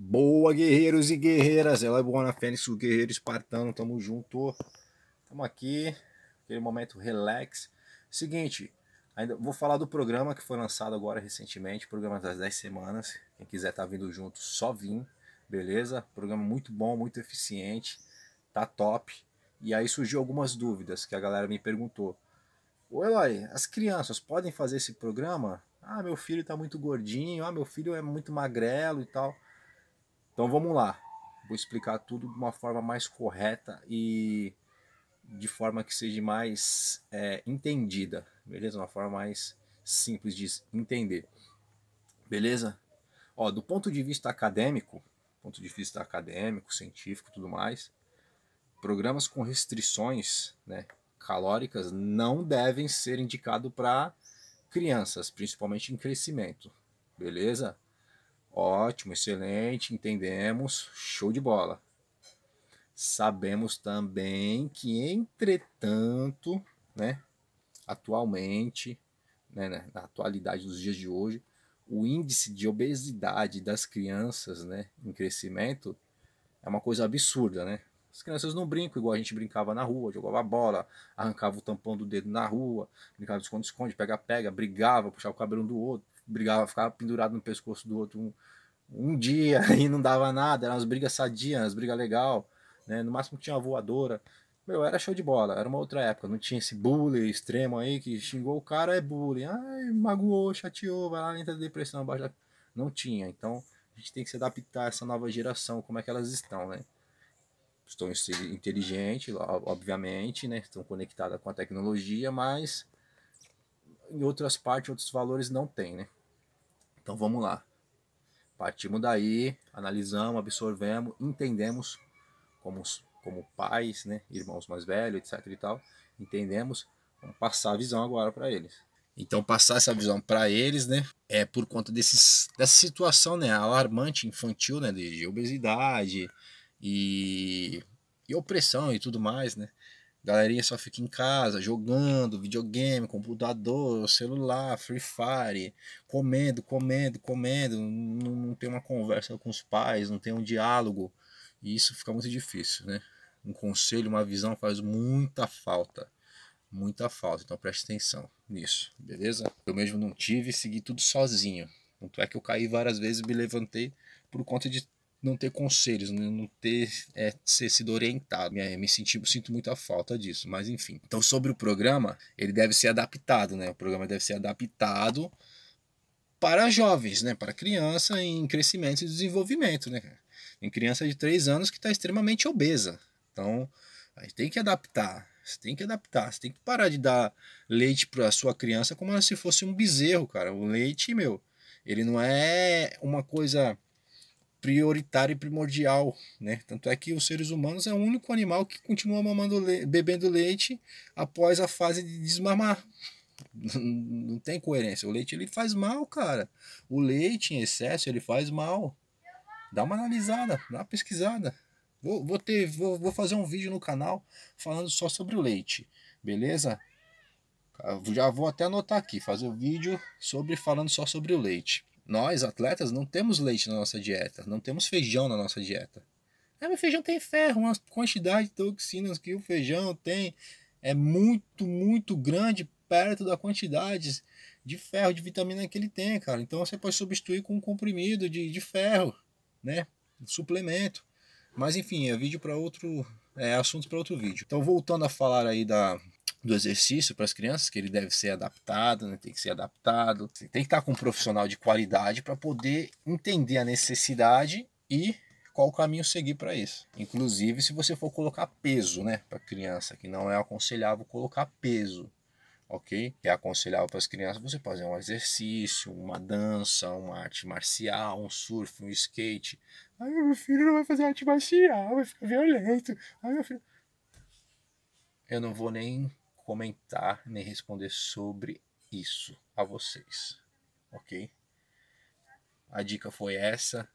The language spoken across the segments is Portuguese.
Boa, guerreiros e guerreiras. Ela é boa Fênix, o guerreiro espartano. Tamo junto. Tamo aqui. Aquele momento relax. Seguinte, ainda vou falar do programa que foi lançado agora recentemente. Programa das 10 semanas. Quem quiser tá vindo junto, só vim. Beleza? Programa muito bom, muito eficiente. Tá top. E aí surgiu algumas dúvidas que a galera me perguntou. Ô Eloy, as crianças podem fazer esse programa? Ah, meu filho tá muito gordinho. Ah, meu filho é muito magrelo e tal. Então vamos lá. Vou explicar tudo de uma forma mais correta e de forma que seja mais é, entendida, beleza? Uma forma mais simples de entender, beleza? Ó, do ponto de vista acadêmico, ponto de vista acadêmico, científico, tudo mais, programas com restrições, né, calóricas não devem ser indicados para crianças, principalmente em crescimento, beleza? Ótimo, excelente, entendemos. Show de bola. Sabemos também que, entretanto, né, atualmente, né, né, na atualidade dos dias de hoje, o índice de obesidade das crianças né, em crescimento é uma coisa absurda, né? As crianças não brincam igual a gente brincava na rua, jogava bola, arrancava o tampão do dedo na rua, brincava de esconde-esconde, pega-pega, brigava, puxava o cabelo um do outro, brigava, ficava pendurado no pescoço do outro um, um dia e não dava nada, eram umas brigas sadias, umas brigas legal, né? No máximo tinha uma voadora. Meu, era show de bola, era uma outra época, não tinha esse bullying extremo aí que xingou o cara é bullying, ai, magoou, chateou, vai lá, entra depressão, baixa. Não tinha, então a gente tem que se adaptar a essa nova geração, como é que elas estão, né? Estão inteligentes, obviamente, né? Estão conectadas com a tecnologia, mas em outras partes, outros valores não tem, né? Então vamos lá. Partimos daí, analisamos, absorvemos, entendemos como, como pais, né, irmãos mais velhos, etc e tal, entendemos, vamos passar a visão agora para eles. Então passar essa visão para eles, né, é por conta desses, dessa situação, né, alarmante infantil, né, de obesidade e, e opressão e tudo mais, né, Galerinha só fica em casa jogando videogame, computador, celular, Free Fire, comendo, comendo, comendo. Não, não tem uma conversa com os pais, não tem um diálogo. E isso fica muito difícil, né? Um conselho, uma visão faz muita falta. Muita falta. Então preste atenção nisso, beleza? Eu mesmo não tive, segui tudo sozinho. Tanto é que eu caí várias vezes e me levantei por conta de não ter conselhos, né, não ter é, ser sido orientado. Né, me senti, sinto muita falta disso, mas enfim. Então, sobre o programa, ele deve ser adaptado, né? O programa deve ser adaptado para jovens, né? Para criança em crescimento e desenvolvimento, né? Em criança de 3 anos que está extremamente obesa. Então, a gente tem que adaptar. Você tem que adaptar, você tem que parar de dar leite para a sua criança como se fosse um bezerro, cara. O leite, meu, ele não é uma coisa prioritário e primordial, né? Tanto é que os seres humanos é o único animal que continua mamando le bebendo leite após a fase de desmamar. Não tem coerência. O leite ele faz mal, cara. O leite em excesso ele faz mal. Dá uma analisada, dá uma pesquisada. Vou, vou, ter, vou, vou fazer um vídeo no canal falando só sobre o leite, beleza? Eu já vou até anotar aqui, fazer o um vídeo sobre falando só sobre o leite. Nós, atletas, não temos leite na nossa dieta, não temos feijão na nossa dieta. Ah, mas feijão tem ferro, uma quantidade de toxinas que o feijão tem é muito, muito grande perto da quantidade de ferro, de vitamina que ele tem, cara. Então você pode substituir com um comprimido de, de ferro, né? Um suplemento. Mas enfim, é vídeo para outro, é assunto para outro vídeo. Então voltando a falar aí da do exercício para as crianças, que ele deve ser adaptado, né? tem que ser adaptado, tem que estar com um profissional de qualidade para poder entender a necessidade e qual o caminho seguir para isso. Inclusive, se você for colocar peso né, para criança, que não é aconselhável colocar peso, ok? é aconselhável para as crianças você fazer um exercício, uma dança, uma arte marcial, um surf, um skate. Ai, meu filho não vai fazer arte marcial, vai ficar violento. Ai, meu filho eu não vou nem comentar nem responder sobre isso a vocês, ok? A dica foi essa.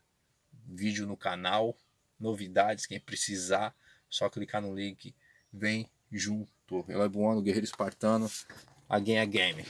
Vídeo no canal, novidades, quem precisar, só clicar no link, vem junto. Eu ano Guerreiro Espartano, a Game a Game.